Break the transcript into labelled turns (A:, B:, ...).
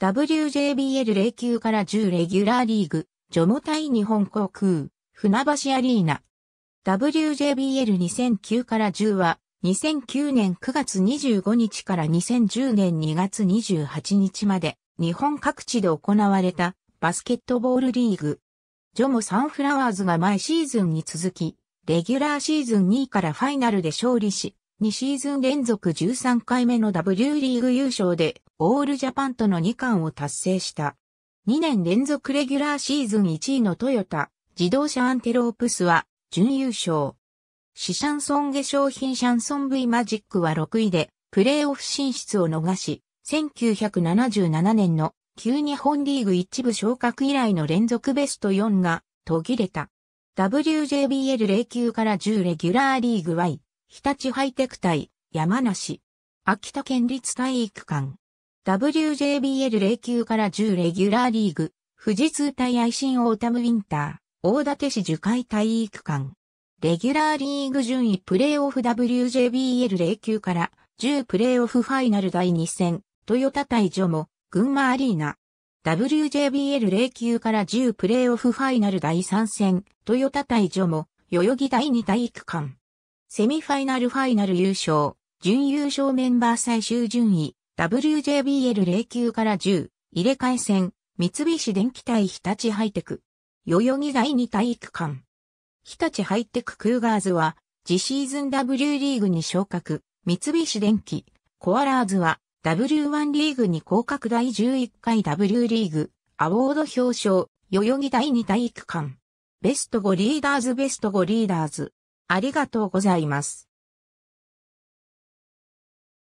A: WJBL09 から10レ
B: ギュラーリーグ、ジョモ対日本航空、船橋アリーナ。WJBL2009 から10は、2009年9月25日から2010年2月28日まで、日本各地で行われた、バスケットボールリーグ。ジョモサンフラワーズが毎シーズンに続き、レギュラーシーズン2位からファイナルで勝利し、2シーズン連続13回目の W リーグ優勝でオールジャパンとの2冠を達成した。2年連続レギュラーシーズン1位のトヨタ、自動車アンテロープスは、準優勝。シシャンソン化粧品シャンソン V マジックは6位で、プレーオフ進出を逃し、1977年の旧日本リーグ一部昇格以来の連続ベスト4が途切れた。WJBL09 から10レギュラーリーグ Y、日立ハイテク対山梨、秋田県立体育館。WJBL09 から10レギュラーリーグ、富士通対愛心オータムウィンター、大館市樹海体育館。レギュラーリーグ順位プレイオフ WJBL09 から10プレイオフファイナル第2戦、トヨタ対ジョモ、群馬アリーナ。WJBL09 から10プレイオフファイナル第3戦、トヨタ対ジョモ、代々木第2体育館。セミファイナルファイナル優勝、準優勝メンバー最終順位、WJBL09 から10、入れ替え戦、三菱電機対日立ハイテク。代々木第2体育館。日立ハイテククーガーズは、次シーズン W リーグに昇格、三菱電機、コアラーズは、W1 リーグに降格第11回 W リーグ、アォード表彰、代々木第2体育館。ベスト5リーダーズベスト5リーダーズ。
A: ありがとうございます。